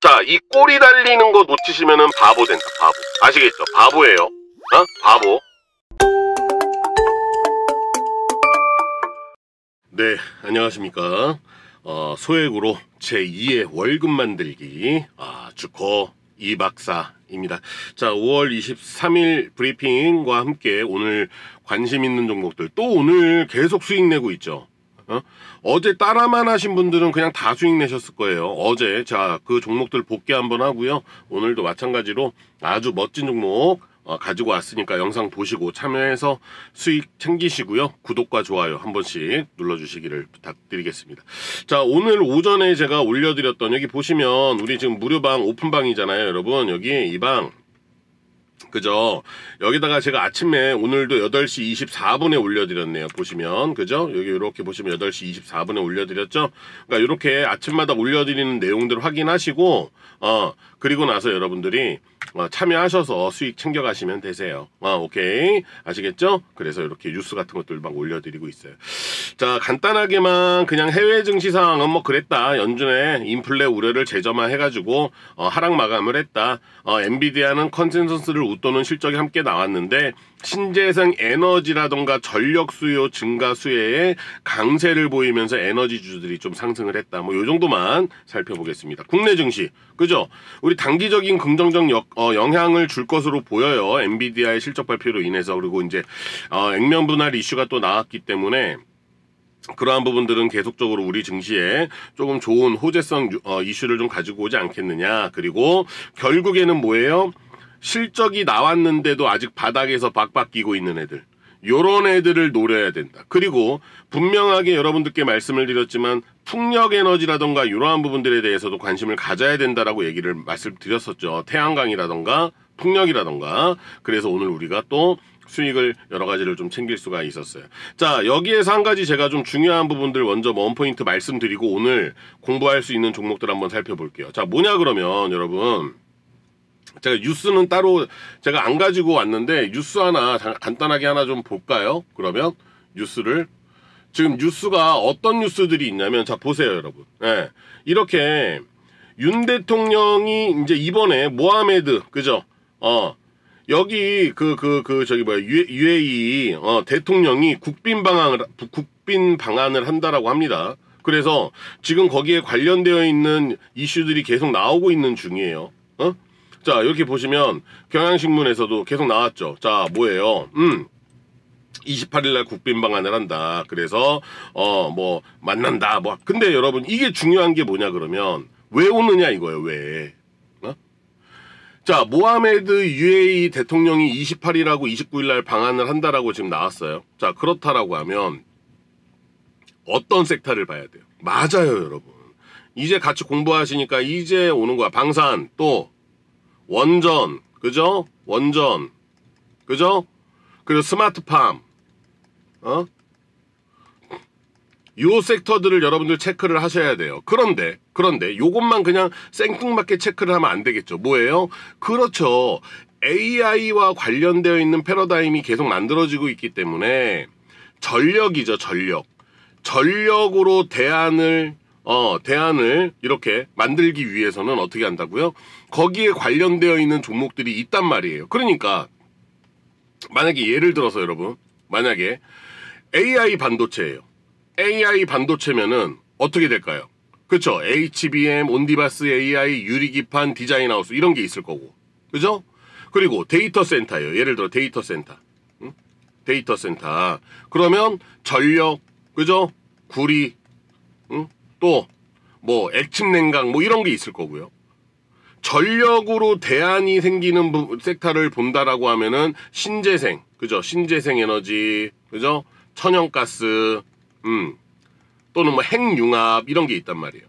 자, 이 꼬리 달리는 거 놓치시면은 바보 된다, 바보. 아시겠죠? 바보예요. 어? 바보. 네, 안녕하십니까. 어, 소액으로 제2의 월급 만들기, 아, 주코 이 박사입니다. 자, 5월 23일 브리핑과 함께 오늘 관심 있는 종목들, 또 오늘 계속 수익 내고 있죠. 어? 제 따라만 하신 분들은 그냥 다 수익 내셨을 거예요. 어제 자 그 종목들 복귀 한번 하고요. 오늘도 마찬가지로 아주 멋진 종목 어, 가지고 왔으니까 영상 보시고 참여해서 수익 챙기시고요. 구독과 좋아요 한 번씩 눌러주시기를 부탁드리겠습니다. 자 오늘 오전에 제가 올려드렸던 여기 보시면 우리 지금 무료방 오픈방이잖아요 여러분 여기 이방 그죠? 여기다가 제가 아침에 오늘도 8시 24분에 올려드렸네요. 보시면. 그죠? 여기 이렇게 보시면 8시 24분에 올려드렸죠? 그러니까 이렇게 아침마다 올려드리는 내용들 확인하시고, 어, 그리고 나서 여러분들이 어, 참여하셔서 수익 챙겨가시면 되세요. 아, 오케이. 아시겠죠? 그래서 이렇게 뉴스 같은 것들 막 올려드리고 있어요. 자, 간단하게만 그냥 해외 증시 상황은 뭐 그랬다. 연준의 인플레 우려를 제점화 해가지고, 어, 하락 마감을 했다. 어, 엔비디아는 컨센서스를 웃도는 실적이 함께 나왔는데 신재생 에너지라던가 전력 수요 증가 수혜에 강세를 보이면서 에너지주들이 좀 상승을 했다. 뭐요 정도만 살펴보겠습니다. 국내 증시. 그죠? 우리 단기적인 긍정적 역, 어, 영향을 줄 것으로 보여요. 엔비디아의 실적 발표로 인해서 그리고 이제 어, 액면 분할 이슈가 또 나왔기 때문에 그러한 부분들은 계속적으로 우리 증시에 조금 좋은 호재성 어, 이슈를 좀 가지고 오지 않겠느냐. 그리고 결국에는 뭐예요? 실적이 나왔는데도 아직 바닥에서 박박끼고 있는 애들 요런 애들을 노려야 된다. 그리고 분명하게 여러분들께 말씀을 드렸지만 풍력 에너지라던가 이러한 부분들에 대해서도 관심을 가져야 된다라고 얘기를 말씀드렸었죠. 태양광이라던가 풍력이라던가 그래서 오늘 우리가 또 수익을 여러 가지를 좀 챙길 수가 있었어요. 자 여기에서 한 가지 제가 좀 중요한 부분들 먼저 원 포인트 말씀드리고 오늘 공부할 수 있는 종목들 한번 살펴볼게요. 자 뭐냐 그러면 여러분 제가 뉴스는 따로 제가 안 가지고 왔는데 뉴스 하나 간단하게 하나 좀 볼까요? 그러면 뉴스를 지금 뉴스가 어떤 뉴스들이 있냐면 자 보세요 여러분. 네, 이렇게 윤 대통령이 이제 이번에 모하메드 그죠? 어 여기 그 그그 그, 그 저기 뭐야 UAE 어, 대통령이 국빈 방안을 국빈 방안을 한다라고 합니다. 그래서 지금 거기에 관련되어 있는 이슈들이 계속 나오고 있는 중이에요. 어? 자 이렇게 보시면 경향신문에서도 계속 나왔죠. 자 뭐예요? 음. 28일날 국빈 방안을 한다. 그래서 어 뭐 만난다. 뭐 근데 여러분 이게 중요한 게 뭐냐 그러면 왜 오느냐 이거예요. 왜? 어? 자 모하메드 UAE 대통령이 28일하고 29일날 방안을 한다라고 지금 나왔어요. 자 그렇다라고 하면 어떤 섹터를 봐야 돼요? 맞아요, 여러분. 이제 같이 공부하시니까 이제 오는 거야. 방산 또 원전, 그죠? 원전, 그죠? 그리고 스마트팜, 어? 요 섹터들을 여러분들 체크를 하셔야 돼요. 그런데, 그런데 요것만 그냥 생뚱맞게 체크를 하면 안 되겠죠. 뭐예요? 그렇죠. AI와 관련되어 있는 패러다임이 계속 만들어지고 있기 때문에 전력이죠, 전력. 전력으로 대안을 어, 대안을 이렇게 만들기 위해서는 어떻게 한다고요? 거기에 관련되어 있는 종목들이 있단 말이에요. 그러니까 만약에 예를 들어서 여러분 만약에 AI 반도체예요. AI 반도체면은 어떻게 될까요? 그렇죠. HBM, 온디바스 AI, 유리기판, 디자인하우스 이런 게 있을 거고. 그죠? 그리고 데이터 센터예요. 예를 들어 데이터 센터. 데이터 센터. 그러면 전력, 그죠? 구리, 또뭐 액침 냉각 뭐 이런 게 있을 거고요. 전력으로 대안이 생기는 부, 섹터를 본다라고 하면은 신재생, 그죠? 신재생 에너지, 그죠? 천연가스, 음, 또는 뭐 핵융합 이런 게 있단 말이에요.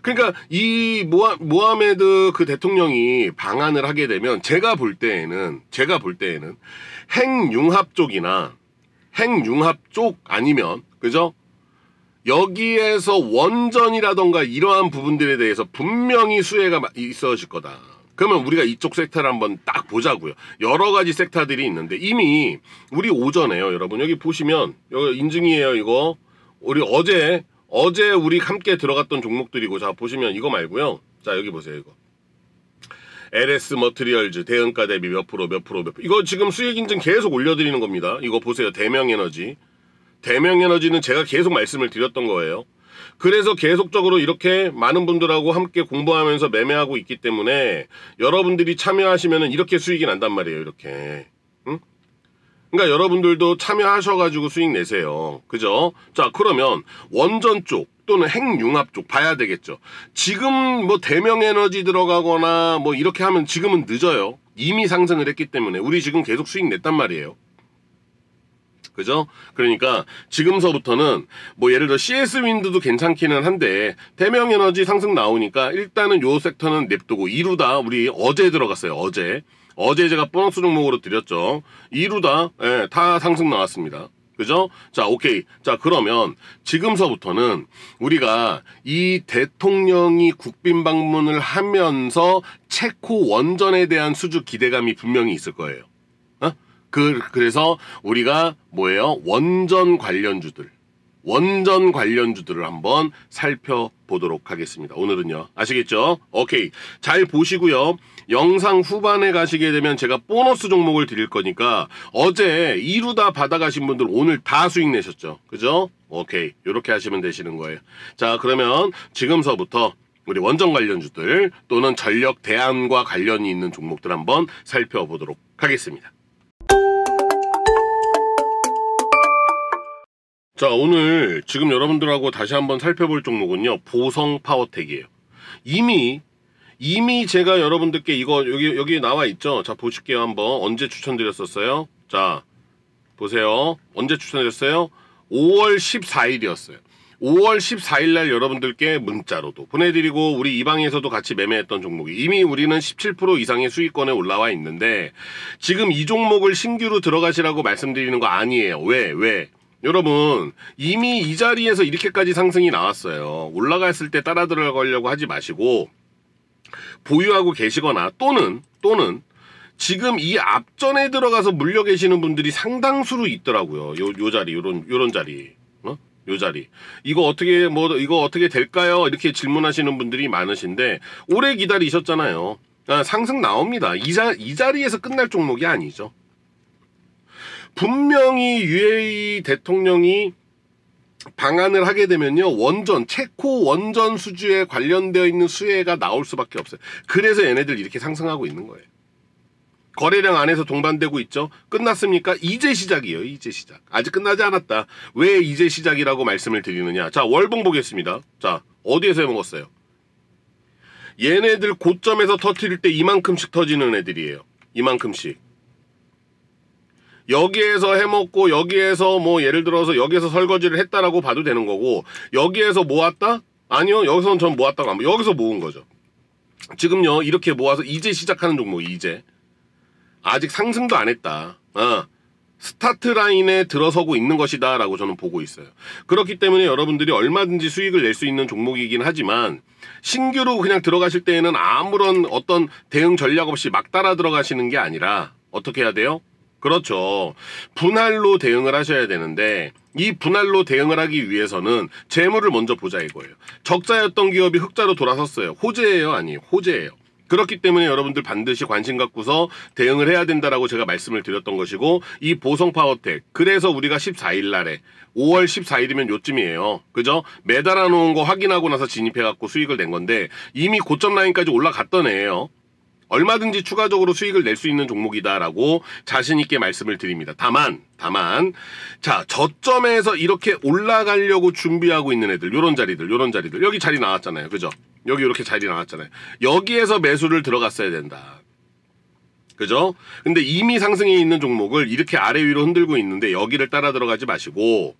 그러니까 이 모하, 모하메드 그 대통령이 방안을 하게 되면 제가 볼 때에는 제가 볼 때에는 핵융합 쪽이나 핵융합 쪽 아니면 그죠? 여기에서 원전이라던가 이러한 부분들에 대해서 분명히 수혜가 있어질 거다. 그러면 우리가 이쪽 섹터를 한번 딱 보자고요. 여러 가지 섹터들이 있는데 이미 우리 오전에요, 여러분. 여기 보시면 여기 인증이에요, 이거. 우리 어제 어제 우리 함께 들어갔던 종목들이고 자 보시면 이거 말고요. 자 여기 보세요, 이거. LS 머트리얼즈 대응가 대비 몇 프로 몇 프로 몇 프로 이거 지금 수익 인증 계속 올려드리는 겁니다. 이거 보세요. 대명에너지 대명에너지는 제가 계속 말씀을 드렸던 거예요. 그래서 계속적으로 이렇게 많은 분들하고 함께 공부하면서 매매하고 있기 때문에 여러분들이 참여하시면 이렇게 수익이 난단 말이에요. 이렇게. 응? 그러니까 여러분들도 참여하셔가지고 수익 내세요. 그죠? 자 그러면 원전 쪽 또는 핵융합 쪽 봐야 되겠죠. 지금 뭐 대명에너지 들어가거나 뭐 이렇게 하면 지금은 늦어요. 이미 상승을 했기 때문에 우리 지금 계속 수익 냈단 말이에요. 그죠? 그러니까 지금서부터는 뭐 예를 들어 CS 윈드도 괜찮기는 한데 대명 에너지 상승 나오니까 일단은 요 섹터는 냅두고 이루다 우리 어제 들어갔어요. 어제. 어제 제가 보너스 종목으로 드렸죠. 이루다 예, 다 상승 나왔습니다. 그죠? 자, 오케이. 자, 그러면 지금서부터는 우리가 이 대통령이 국빈 방문을 하면서 체코 원전에 대한 수주 기대감이 분명히 있을 거예요. 그, 그래서 우리가 뭐예요? 원전 관련주들. 원전 관련주들을 한번 살펴보도록 하겠습니다. 오늘은요. 아시겠죠? 오케이. 잘 보시고요. 영상 후반에 가시게 되면 제가 보너스 종목을 드릴 거니까 어제 이루다 받아가신 분들 오늘 다 수익 내셨죠? 그죠? 오케이. 이렇게 하시면 되시는 거예요. 자, 그러면 지금서부터 우리 원전 관련주들 또는 전력 대안과 관련이 있는 종목들 한번 살펴보도록 하겠습니다. 자 오늘 지금 여러분들하고 다시 한번 살펴볼 종목은요 보성 파워텍이에요 이미 이미 제가 여러분들께 이거 여기 여기 나와 있죠 자 보실게요 한번 언제 추천드렸었어요 자 보세요 언제 추천드렸어요 5월 14일이었어요 5월 14일 날 여러분들께 문자로도 보내드리고 우리 이 방에서도 같이 매매했던 종목이 이미 우리는 17% 이상의 수익권에 올라와 있는데 지금 이 종목을 신규로 들어가시라고 말씀드리는 거 아니에요. 왜? 왜? 여러분 이미 이 자리에서 이렇게까지 상승이 나왔어요. 올라갔을 때 따라 들어가려고 하지 마시고 보유하고 계시거나 또는 또는 지금 이 앞전에 들어가서 물려 계시는 분들이 상당수로 있더라고요. 요, 요 자리, 요런, 요런 자리. 어? 요 자리. 이거 어떻게, 뭐, 이거 어떻게 될까요? 이렇게 질문하시는 분들이 많으신데, 오래 기다리셨잖아요. 아, 상승 나옵니다. 이, 자, 이 자리에서 끝날 종목이 아니죠. 분명히 UAE 대통령이 방한을 하게 되면요 원전 체코 원전 수주에 관련되어 있는 수혜가 나올 수밖에 없어요 그래서 얘네들 이렇게 상승하고 있는 거예요 거래량 안에서 동반되고 있죠 끝났습니까 이제 시작이에요 이제 시작 아직 끝나지 않았다 왜 이제 시작이라고 말씀을 드리느냐 자 월봉 보겠습니다 자 어디에서 해먹었어요 얘네들 고점에서 터트릴 때 이만큼씩 터지는 애들이에요 이만큼씩 여기에서 해먹고 여기에서 뭐 예를 들어서 여기에서 설거지를 했다라고 봐도 되는 거고 여기에서 모았다? 아니요 여기서는 전 모았다가 안 여기서 모은 거죠 지금요 이렇게 모아서 이제 시작하는 종목 이제 아직 상승도 안 했다 어. 스타트 라인에 들어서고 있는 것이다 라고 저는 보고 있어요 그렇기 때문에 여러분들이 얼마든지 수익을 낼 수 있는 종목이긴 하지만 신규로 그냥 들어가실 때에는 아무런 어떤 대응 전략 없이 막 따라 들어가시는 게 아니라 어떻게 해야 돼요? 그렇죠. 분할로 대응을 하셔야 되는데 이 분할로 대응을 하기 위해서는 재물을 먼저 보자 이거예요. 적자였던 기업이 흑자로 돌아섰어요. 호재예요? 아니 호재예요. 그렇기 때문에 여러분들 반드시 관심 갖고서 대응을 해야 된다라고 제가 말씀을 드렸던 것이고 이 보성 파워텍 그래서 우리가 14일 날에 5월 14일이면 요쯤이에요. 그죠? 매달아 놓은 거 확인하고 나서 진입해 갖고 수익을 낸 건데 이미 고점 라인까지 올라갔던 애예요. 얼마든지 추가적으로 수익을 낼 수 있는 종목이다라고 자신 있게 말씀을 드립니다. 다만 다만 자 저점에서 이렇게 올라가려고 준비하고 있는 애들 요런 자리들 요런 자리들 여기 자리 나왔잖아요. 그죠? 여기 이렇게 자리 나왔잖아요. 여기에서 매수를 들어갔어야 된다. 그죠? 근데 이미 상승이 있는 종목을 이렇게 아래 위로 흔들고 있는데 여기를 따라 들어가지 마시고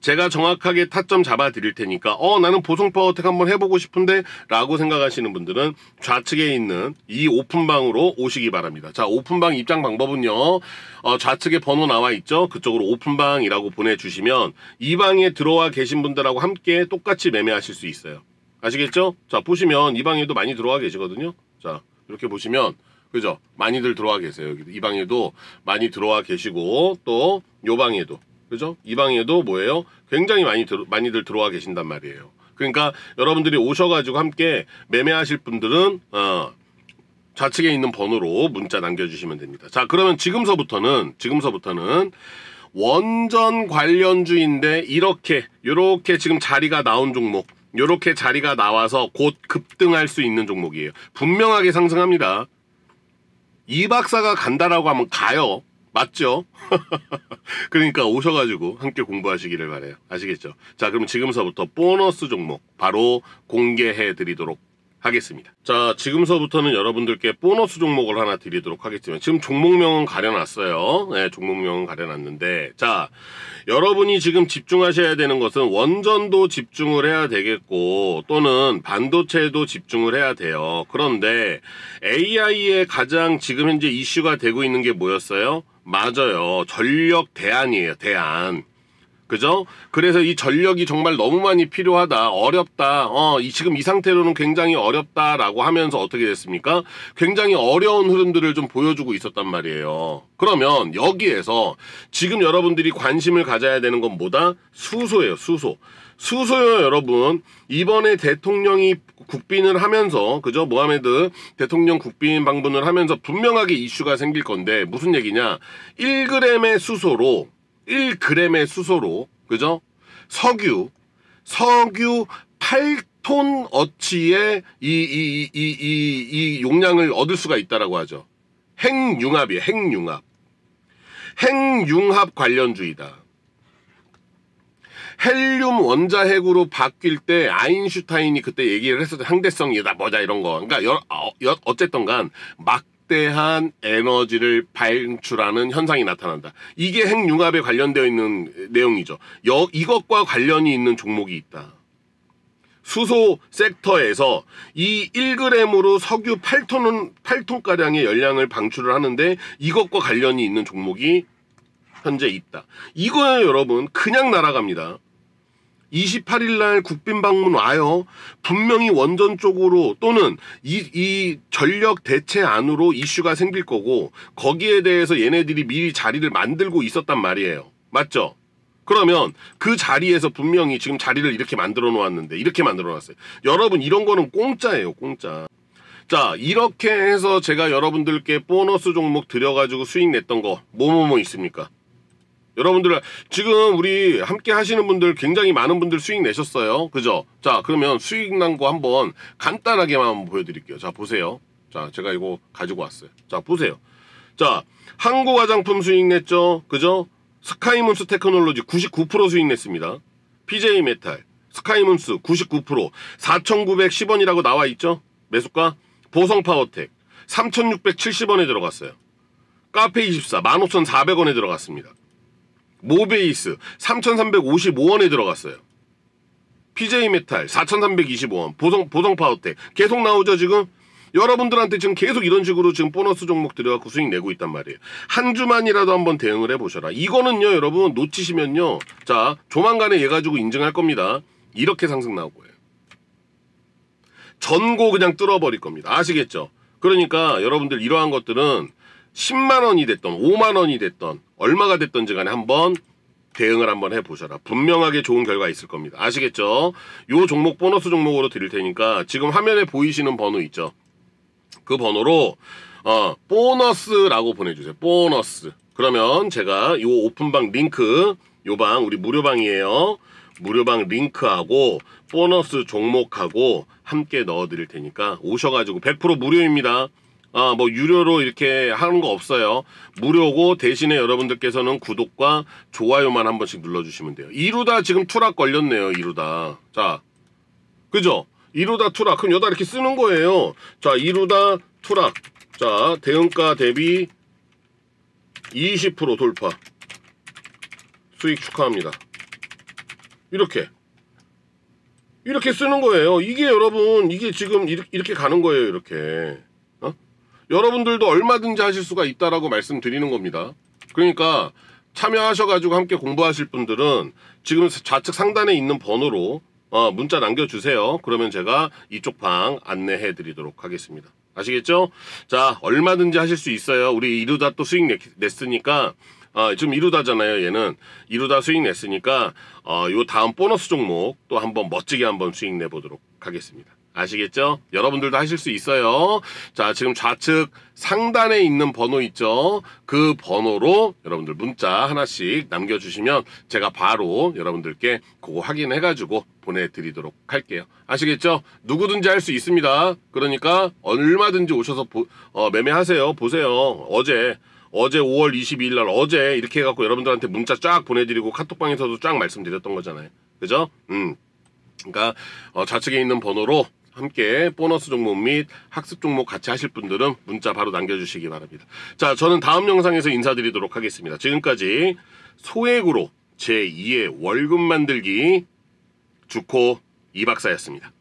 제가 정확하게 타점 잡아 드릴 테니까 어 나는 보송파 어택 한번 해보고 싶은데 라고 생각하시는 분들은 좌측에 있는 이 오픈방으로 오시기 바랍니다. 자 오픈방 입장 방법은요. 어, 좌측에 번호 나와 있죠. 그쪽으로 오픈방이라고 보내주시면 이 방에 들어와 계신 분들하고 함께 똑같이 매매하실 수 있어요. 아시겠죠? 자 보시면 이 방에도 많이 들어와 계시거든요. 자 이렇게 보시면 그죠? 많이들 들어와 계세요. 이 방에도 많이 들어와 계시고 또 요 방에도 그죠? 이 방에도 뭐예요? 굉장히 많이 들, 많이들 들어와 계신단 말이에요. 그러니까 여러분들이 오셔가지고 함께 매매하실 분들은 어, 좌측에 있는 번호로 문자 남겨주시면 됩니다. 자 그러면 지금서부터는 지금서부터는 원전 관련주인데 이렇게 이렇게 지금 자리가 나온 종목 이렇게 자리가 나와서 곧 급등할 수 있는 종목이에요. 분명하게 상승합니다. 이 박사가 간다라고 하면 가요. 맞죠? 그러니까 오셔가지고 함께 공부하시기를 바래요. 아시겠죠? 자, 그럼 지금서부터 보너스 종목 바로 공개해 드리도록 하겠습니다. 자 지금서부터는 여러분들께 보너스 종목을 하나 드리도록 하겠습니다 지금 종목명은 가려놨어요. 네, 종목명은 가려놨는데 자 여러분이 지금 집중하셔야 되는 것은 원전도 집중을 해야 되겠고 또는 반도체도 집중을 해야 돼요. 그런데 AI의 가장 지금 현재 이슈가 되고 있는 게 뭐였어요? 맞아요. 전력 대안이에요. 대안. 그죠? 그래서 이 전력이 정말 너무 많이 필요하다, 어렵다, 어, 이, 지금 이 상태로는 굉장히 어렵다라고 하면서 어떻게 됐습니까? 굉장히 어려운 흐름들을 좀 보여주고 있었단 말이에요. 그러면 여기에서 지금 여러분들이 관심을 가져야 되는 건 뭐다? 수소예요, 수소. 수소요, 여러분. 이번에 대통령이 국빈을 하면서, 그죠? 모하메드 대통령 국빈 방문을 하면서 분명하게 이슈가 생길 건데, 무슨 얘기냐? 1g의 수소로 1g의 수소로 그죠? 석유 석유 8톤 어치의 이 이 이 이 이 용량을 얻을 수가 있다라고 하죠. 핵융합이에요. 핵융합. 핵융합 관련주의다. 헬륨 원자핵으로 바뀔 때 아인슈타인이 그때 얘기를 했었죠. 상대성이다, 뭐다 이런 거. 그러니까 여, 어, 여, 어쨌든 간막 막대한 에너지를 발출하는 현상이 나타난다. 이게 핵융합에 관련되어 있는 내용이죠. 여, 이것과 관련이 있는 종목이 있다. 수소 섹터에서 이 1g으로 석유 8톤은 8톤가량의 열량을 방출을 하는데 이것과 관련이 있는 종목이 현재 있다. 이거요, 여러분. 그냥 날아갑니다. 28일 날 국빈 방문 와요. 분명히 원전 쪽으로 또는 이, 이 전력 대체안으로 이슈가 생길 거고 거기에 대해서 얘네들이 미리 자리를 만들고 있었단 말이에요. 맞죠? 그러면 그 자리에서 분명히 지금 자리를 이렇게 만들어 놓았는데 이렇게 만들어 놨어요. 여러분 이런 거는 공짜예요, 공짜. 자, 이렇게 해서 제가 여러분들께 보너스 종목 드려가지고 수익 냈던 거 뭐뭐뭐 있습니까? 여러분들 지금 우리 함께 하시는 분들 굉장히 많은 분들 수익 내셨어요. 그죠? 자 그러면 수익 난 거 한번 간단하게만 한번 보여드릴게요. 자 보세요. 자 제가 이거 가지고 왔어요. 자 보세요. 자 한국 화장품 수익 냈죠. 그죠? 스카이문스 테크놀로지 99% 수익 냈습니다. PJ 메탈 스카이문스 99% 4,910원이라고 나와 있죠. 매수가 보성 파워텍 3,670원에 들어갔어요. 카페24 15,400원에 들어갔습니다. 모베이스 3,355원에 들어갔어요. PJ메탈 4,325원 보성 보성파우텍 계속 나오죠 지금 여러분들한테 지금 계속 이런 식으로 지금 보너스 종목 들여갖고 그 수익 내고 있단 말이에요. 한 주만이라도 한번 대응을 해보셔라. 이거는요 여러분 놓치시면요 자 조만간에 얘 가지고 인증할 겁니다. 이렇게 상승 나올 거예요. 전고 그냥 뚫어버릴 겁니다. 아시겠죠? 그러니까 여러분들 이러한 것들은 10만 원이 됐던 5만 원이 됐던 얼마가 됐던지 간에 한번 대응을 한번 해보셔라. 분명하게 좋은 결과 있을 겁니다. 아시겠죠? 요 종목 보너스 종목으로 드릴 테니까 지금 화면에 보이시는 번호 있죠? 그 번호로 어, 보너스라고 보내주세요. 보너스. 그러면 제가 요 오픈방 링크 요 방 우리 무료방이에요. 무료방 링크하고 보너스 종목하고 함께 넣어드릴 테니까 오셔가지고 100% 무료입니다. 아, 뭐 유료로 이렇게 하는 거 없어요. 무료고 대신에 여러분들께서는 구독과 좋아요만 한 번씩 눌러주시면 돼요. 이루다 지금 투락 걸렸네요. 이루다. 자, 그죠? 이루다 투락. 그럼 여다 이렇게 쓰는 거예요. 자, 이루다 투락. 자, 대응가 대비 20% 돌파. 수익 축하합니다. 이렇게. 이렇게 쓰는 거예요. 이게 여러분, 이게 지금 이렇게 가는 거예요. 이렇게. 여러분들도 얼마든지 하실 수가 있다라고 말씀드리는 겁니다. 그러니까 참여하셔가지고 함께 공부하실 분들은 지금 좌측 상단에 있는 번호로 어, 문자 남겨주세요. 그러면 제가 이쪽 방 안내해 드리도록 하겠습니다. 아시겠죠? 자, 얼마든지 하실 수 있어요. 우리 이루다 또 수익 냈, 냈으니까, 어, 지금 이루다잖아요, 얘는. 이루다 수익 냈으니까, 어, 요 다음 보너스 종목 또 한번 멋지게 한번 수익 내보도록 하겠습니다. 아시겠죠? 여러분들도 하실 수 있어요. 자, 지금 좌측 상단에 있는 번호 있죠? 그 번호로 여러분들 문자 하나씩 남겨주시면 제가 바로 여러분들께 그거 확인해가지고 보내드리도록 할게요. 아시겠죠? 누구든지 할 수 있습니다. 그러니까 얼마든지 오셔서 보, 어, 매매하세요. 보세요. 어제 어제 5월 22일 날 어제 이렇게 해갖고 여러분들한테 문자 쫙 보내드리고 카톡방에서도 쫙 말씀드렸던 거잖아요. 그죠? 음. 그러니까 어, 좌측에 있는 번호로 함께 보너스 종목 및 학습 종목 같이 하실 분들은 문자 바로 남겨주시기 바랍니다. 자, 저는 다음 영상에서 인사드리도록 하겠습니다. 지금까지 소액으로 제2의 월급 만들기 주코 이박사였습니다.